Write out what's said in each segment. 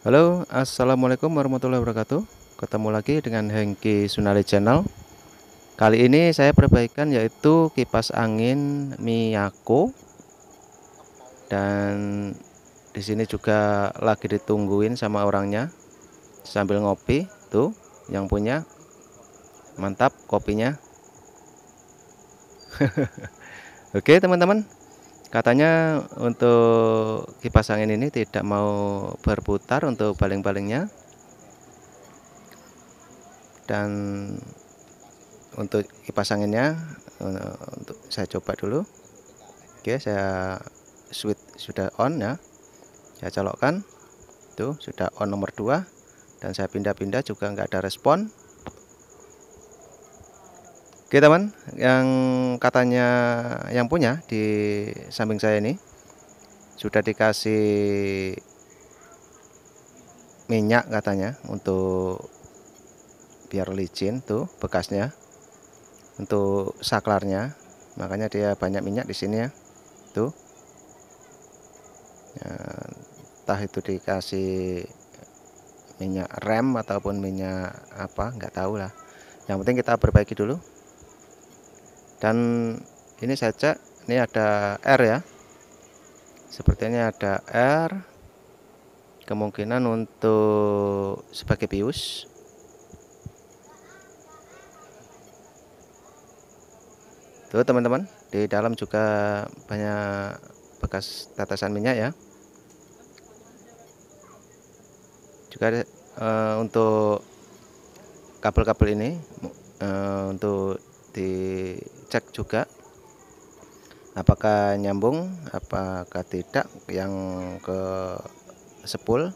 Halo Assalamualaikum warahmatullahi wabarakatuh Ketemu lagi dengan Hengki Sunali Channel Kali ini saya perbaikan yaitu kipas angin Miyako Dan di sini juga lagi ditungguin sama orangnya Sambil ngopi tuh yang punya Mantap kopinya Oke teman-teman Katanya untuk kipas angin ini tidak mau berputar untuk baling-balingnya dan untuk kipas anginnya eh, untuk saya coba dulu. Oke, saya switch sudah on ya. Saya colokkan. itu sudah on nomor 2 dan saya pindah-pindah juga nggak ada respon. Oke teman, yang katanya yang punya di samping saya ini sudah dikasih minyak katanya untuk biar licin tuh bekasnya untuk saklarnya makanya dia banyak minyak di sini ya tuh ya, entah itu dikasih minyak rem ataupun minyak apa nggak tahu lah yang penting kita perbaiki dulu dan ini saya cek ini ada R ya sepertinya ada R kemungkinan untuk sebagai bius tuh teman-teman di dalam juga banyak bekas tetesan minyak ya juga uh, untuk kabel-kabel ini uh, untuk di cek juga apakah nyambung apakah tidak yang ke sepul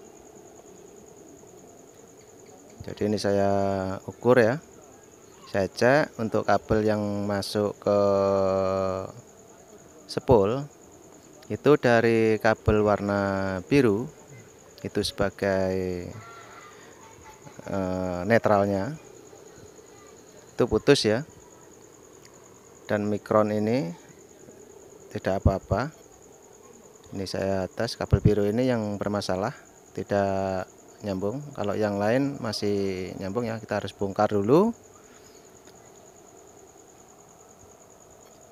jadi ini saya ukur ya saya cek untuk kabel yang masuk ke sepul itu dari kabel warna biru itu sebagai e, netralnya itu putus ya dan mikron ini tidak apa-apa ini saya tes kabel biru ini yang bermasalah tidak nyambung kalau yang lain masih nyambung ya kita harus bongkar dulu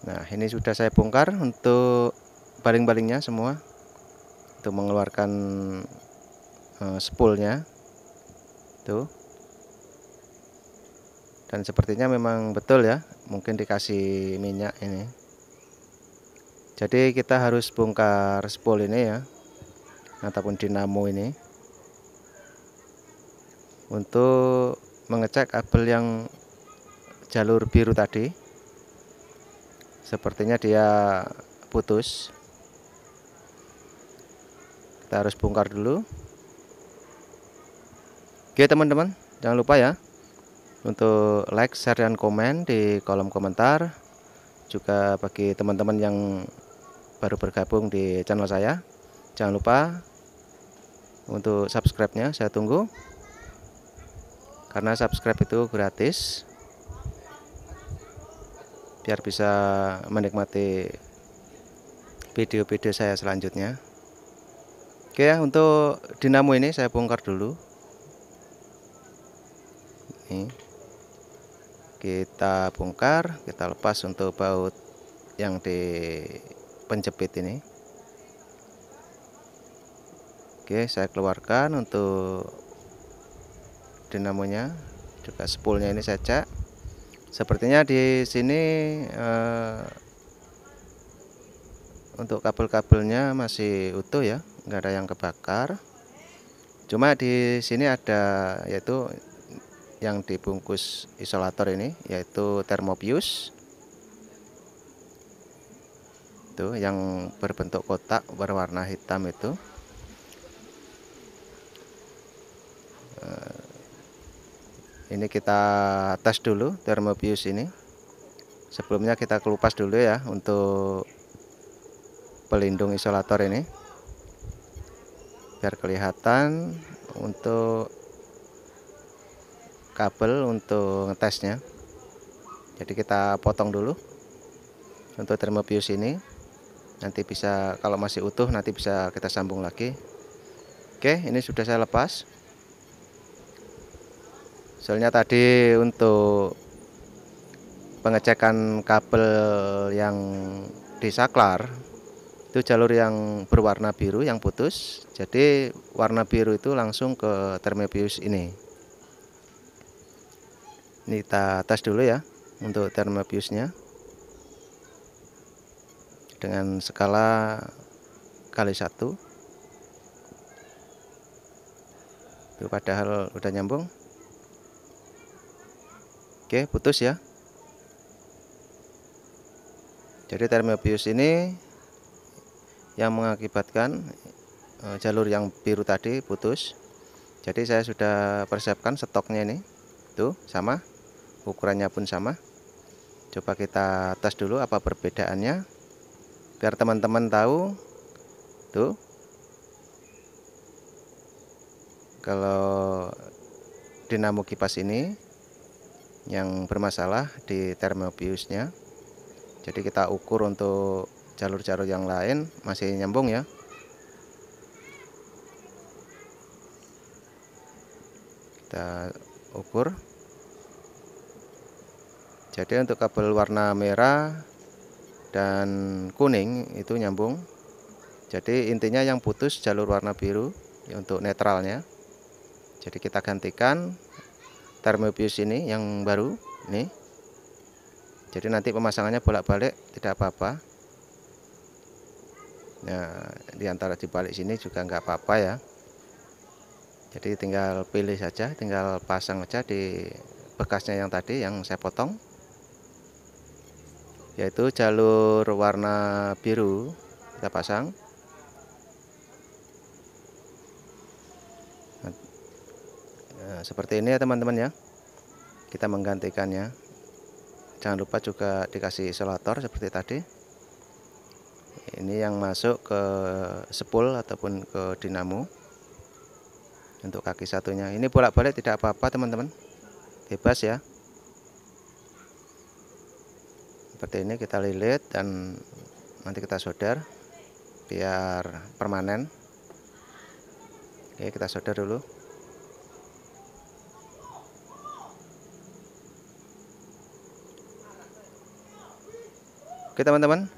nah ini sudah saya bongkar untuk baling-balingnya semua untuk mengeluarkan eh, spoolnya tuh dan sepertinya memang betul ya mungkin dikasih minyak ini jadi kita harus bongkar spool ini ya ataupun dinamo ini untuk mengecek kabel yang jalur biru tadi sepertinya dia putus kita harus bongkar dulu oke teman-teman jangan lupa ya untuk like, share, dan komen di kolom komentar. Juga bagi teman-teman yang baru bergabung di channel saya, jangan lupa untuk subscribe-nya saya tunggu. Karena subscribe itu gratis. Biar bisa menikmati video-video saya selanjutnya. Oke ya, untuk dinamo ini saya bongkar dulu. Ini kita bongkar kita lepas untuk baut yang di penjepit ini Oke saya keluarkan untuk dinamonya juga spoolnya ini saya cek sepertinya di sini eh, untuk kabel-kabelnya masih utuh ya nggak ada yang kebakar cuma di sini ada yaitu yang dibungkus isolator ini yaitu termobius itu yang berbentuk kotak berwarna hitam itu eh, ini kita tes dulu termobius ini sebelumnya kita kelupas dulu ya untuk pelindung isolator ini biar kelihatan untuk kabel untuk ngetesnya jadi kita potong dulu untuk thermopius ini nanti bisa kalau masih utuh nanti bisa kita sambung lagi oke ini sudah saya lepas soalnya tadi untuk pengecekan kabel yang di saklar itu jalur yang berwarna biru yang putus jadi warna biru itu langsung ke termobius ini ini kita tes dulu ya untuk thermobiusnya dengan skala kali satu itu padahal udah nyambung oke putus ya jadi thermobius ini yang mengakibatkan eh, jalur yang biru tadi putus jadi saya sudah persiapkan stoknya ini tuh sama ukurannya pun sama coba kita tes dulu apa perbedaannya biar teman-teman tahu tuh kalau dinamo kipas ini yang bermasalah di termobiusnya jadi kita ukur untuk jalur-jalur yang lain masih nyambung ya kita ukur jadi untuk kabel warna merah dan kuning itu nyambung jadi intinya yang putus jalur warna biru ya untuk netralnya jadi kita gantikan termobius ini yang baru ini jadi nanti pemasangannya bolak-balik tidak apa-apa nah di diantara dibalik sini juga nggak apa-apa ya jadi tinggal pilih saja tinggal pasang aja di bekasnya yang tadi yang saya potong yaitu jalur warna biru kita pasang nah, seperti ini ya teman-teman ya kita menggantikannya jangan lupa juga dikasih isolator seperti tadi ini yang masuk ke sepul ataupun ke dinamo untuk kaki satunya ini bolak-balik tidak apa-apa teman-teman bebas ya seperti ini kita lilit dan nanti kita solder biar permanen oke kita solder dulu oke teman-teman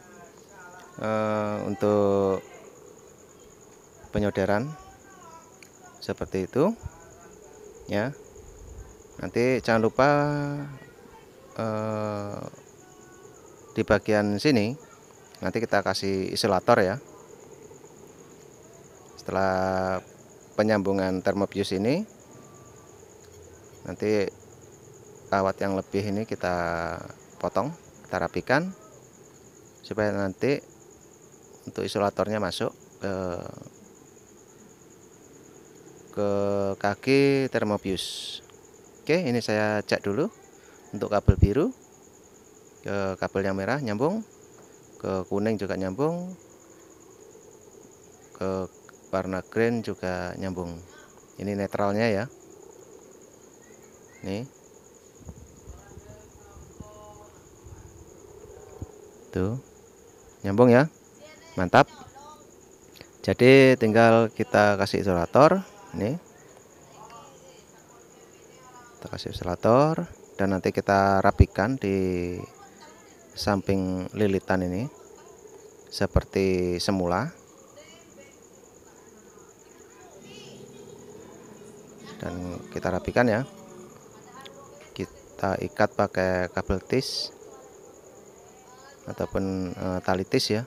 uh, untuk penyodaran seperti itu ya nanti jangan lupa uh, di bagian sini nanti kita kasih isolator ya setelah penyambungan termobius ini nanti kawat yang lebih ini kita potong kita rapikan supaya nanti untuk isolatornya masuk ke ke kaki termobius oke ini saya cek dulu untuk kabel biru ke kabel yang merah nyambung ke kuning juga nyambung ke warna green juga nyambung ini netralnya ya nih tuh nyambung ya mantap jadi tinggal kita kasih isolator nih kita kasih isolator dan nanti kita rapikan di samping lilitan ini seperti semula dan kita rapikan ya kita ikat pakai kabel tis ataupun e, tali tis ya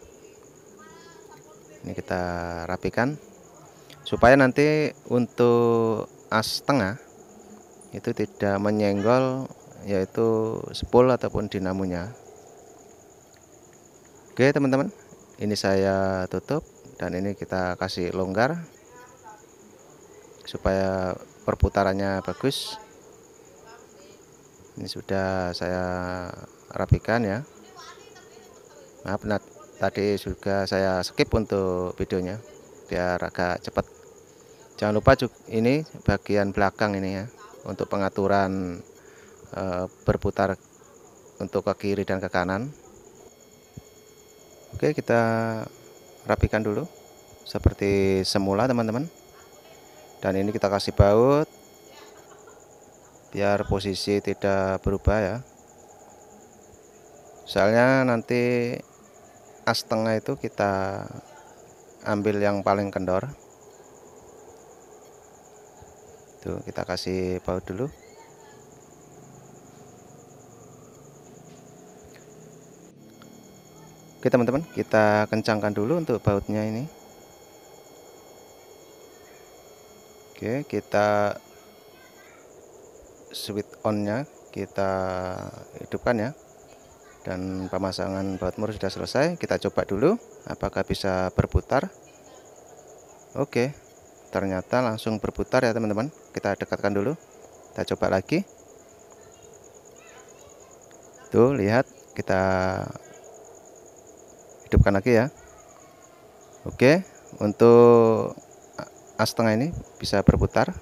ini kita rapikan supaya nanti untuk as tengah itu tidak menyenggol yaitu spool ataupun dinamonya Oke teman-teman, ini saya tutup dan ini kita kasih longgar supaya perputarannya bagus. Ini sudah saya rapikan ya. Maaf, nah, tadi juga saya skip untuk videonya biar agak cepat. Jangan lupa ini bagian belakang ini ya untuk pengaturan e, berputar untuk ke kiri dan ke kanan. Oke, kita rapikan dulu seperti semula, teman-teman. Dan ini kita kasih baut biar posisi tidak berubah ya. Soalnya nanti as tengah itu kita ambil yang paling kendor. Tuh, kita kasih baut dulu. Oke teman-teman, kita kencangkan dulu untuk bautnya ini. Oke, kita switch on-nya kita hidupkan ya. Dan pemasangan baut mur sudah selesai. Kita coba dulu apakah bisa berputar. Oke, ternyata langsung berputar ya teman-teman kita dekatkan dulu kita coba lagi tuh lihat kita hidupkan lagi ya oke untuk A setengah ini bisa berputar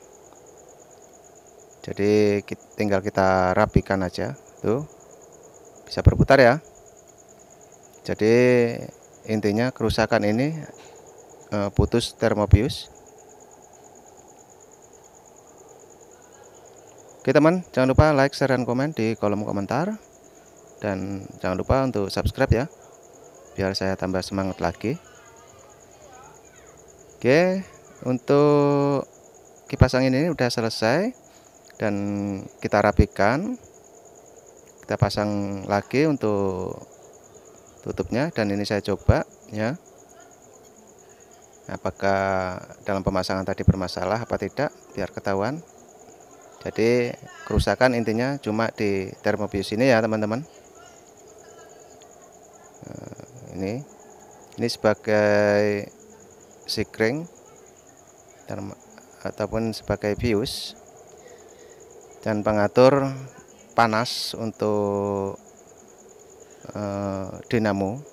jadi tinggal kita rapikan aja tuh bisa berputar ya jadi intinya kerusakan ini eh, putus termobius Oke teman, jangan lupa like, share, dan komen di kolom komentar. Dan jangan lupa untuk subscribe ya biar saya tambah semangat lagi oke untuk kipas angin ini udah selesai dan kita rapikan kita pasang lagi untuk tutupnya dan ini saya coba ya apakah dalam pemasangan tadi bermasalah apa tidak biar ketahuan jadi kerusakan intinya cuma di termobius ini ya teman-teman eh, ini ini sebagai sikring ataupun sebagai bius dan pengatur panas untuk uh, eh, dinamo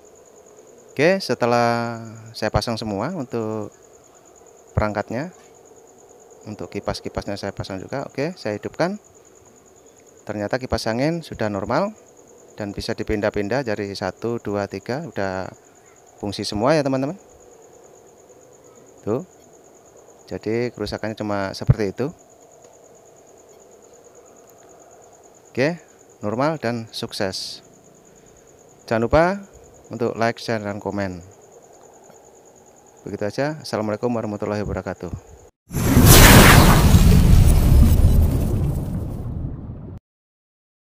Oke setelah saya pasang semua untuk perangkatnya untuk kipas-kipasnya saya pasang juga oke saya hidupkan ternyata kipas angin sudah normal dan bisa dipindah-pindah dari satu dua tiga udah fungsi semua ya teman-teman tuh jadi kerusakannya cuma seperti itu oke normal dan sukses jangan lupa untuk like share dan komen begitu aja assalamualaikum warahmatullahi wabarakatuh